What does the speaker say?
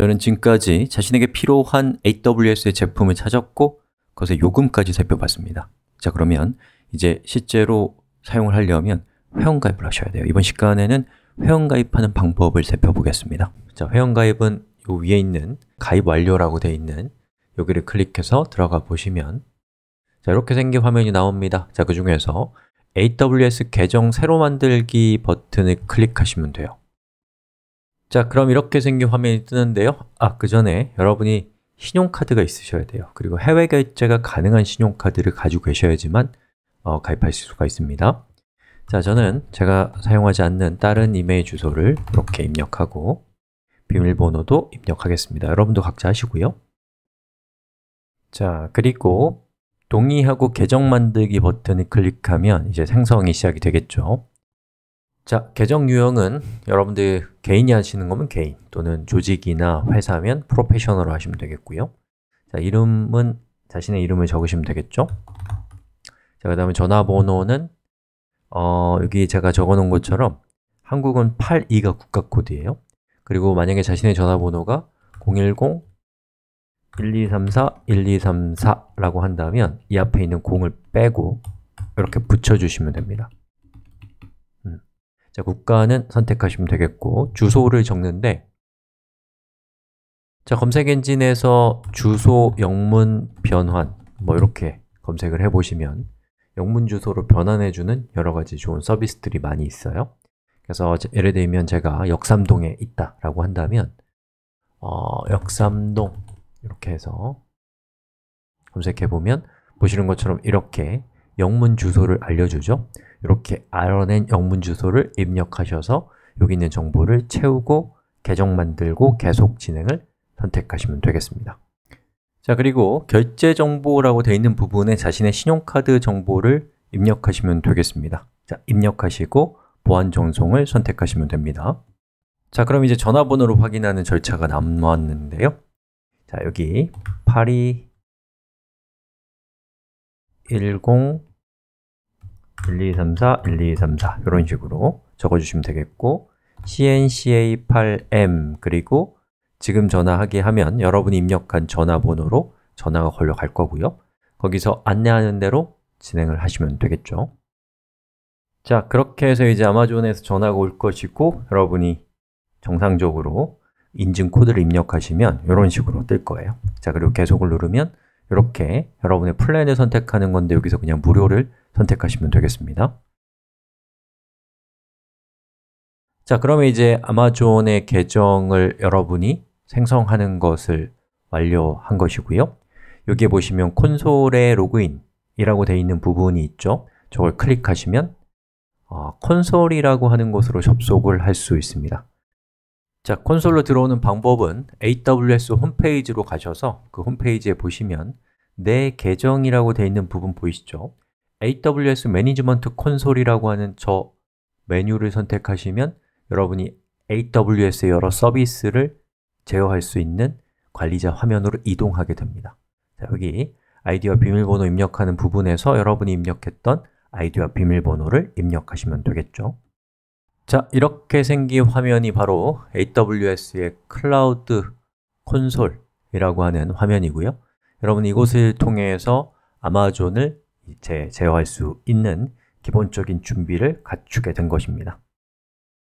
저는 지금까지 자신에게 필요한 AWS의 제품을 찾았고 그것의 요금까지 살펴봤습니다 자 그러면 이제 실제로 사용을 하려면 회원가입을 하셔야 돼요 이번 시간에는 회원가입하는 방법을 살펴보겠습니다 자, 회원가입은 요 위에 있는 가입 완료라고 되어 있는 여기를 클릭해서 들어가 보시면 자, 이렇게 생긴 화면이 나옵니다 자, 그 중에서 AWS 계정 새로 만들기 버튼을 클릭하시면 돼요 자, 그럼 이렇게 생긴 화면이 뜨는데요 아, 그 전에 여러분이 신용카드가 있으셔야 돼요 그리고 해외 결제가 가능한 신용카드를 가지고 계셔야지만 어, 가입할 수가 있습니다 자, 저는 제가 사용하지 않는 다른 이메일 주소를 이렇게 입력하고 비밀번호도 입력하겠습니다 여러분도 각자 하시고요 자, 그리고 동의하고 계정 만들기 버튼을 클릭하면 이제 생성이 시작이 되겠죠 자, 계정 유형은 여러분들 이 개인이 하시는 거면 개인 또는 조직이나 회사면 프로페셔널로 하시면 되겠고요 자, 이름은 자신의 이름을 적으시면 되겠죠 자, 그 다음에 전화번호는 어, 여기 제가 적어놓은 것처럼 한국은 82가 국가코드예요 그리고 만약에 자신의 전화번호가 010 1234-1234라고 한다면 이 앞에 있는 0을 빼고 이렇게 붙여주시면 됩니다 자, 국가는 선택하시면 되겠고 주소를 적는데 자, 검색 엔진에서 주소 영문 변환 뭐 이렇게 검색을 해보시면 영문 주소로 변환해주는 여러 가지 좋은 서비스들이 많이 있어요 그래서 예를 들면 제가 역삼동에 있다라고 한다면 어, 역삼동 이렇게 해서 검색해보면 보시는 것처럼 이렇게 영문 주소를 알려주죠 이렇게 알아낸 영문 주소를 입력하셔서 여기 있는 정보를 채우고 계정 만들고 계속 진행을 선택하시면 되겠습니다 자 그리고 결제 정보라고 되어 있는 부분에 자신의 신용카드 정보를 입력하시면 되겠습니다 자 입력하시고 보안 전송을 선택하시면 됩니다 자 그럼 이제 전화번호를 확인하는 절차가 남았는데요 자 여기 82 10 1, 2, 3, 4, 1, 2, 3, 4 이런 식으로 적어주시면 되겠고 cnca8m 그리고 지금 전화하게 하면 여러분이 입력한 전화번호로 전화가 걸려갈 거고요 거기서 안내하는 대로 진행을 하시면 되겠죠 자, 그렇게 해서 이제 아마존에서 전화가 올 것이고 여러분이 정상적으로 인증 코드를 입력하시면 이런 식으로 뜰 거예요 자, 그리고 계속을 누르면 이렇게 여러분의 플랜을 선택하는 건데 여기서 그냥 무료를 선택하시면 되겠습니다. 자, 그러면 이제 아마존의 계정을 여러분이 생성하는 것을 완료한 것이고요. 여기에 보시면 콘솔의 로그인이라고 되어 있는 부분이 있죠. 저걸 클릭하시면 어, 콘솔이라고 하는 곳으로 접속을 할 수 있습니다. 자, 콘솔로 들어오는 방법은 AWS 홈페이지로 가셔서 그 홈페이지에 보시면 내 계정이라고 되어 있는 부분 보이시죠? AWS 매니지먼트 콘솔이라고 하는 저 메뉴를 선택하시면 여러분이 AWS의 여러 서비스를 제어할 수 있는 관리자 화면으로 이동하게 됩니다 자, 여기 아이디와 비밀번호 입력하는 부분에서 여러분이 입력했던 아이디와 비밀번호를 입력하시면 되겠죠 자, 이렇게 생긴 화면이 바로 AWS의 클라우드 콘솔이라고 하는 화면이고요 여러분 이곳을 통해서 아마존을 제어할 수 있는 기본적인 준비를 갖추게 된 것입니다.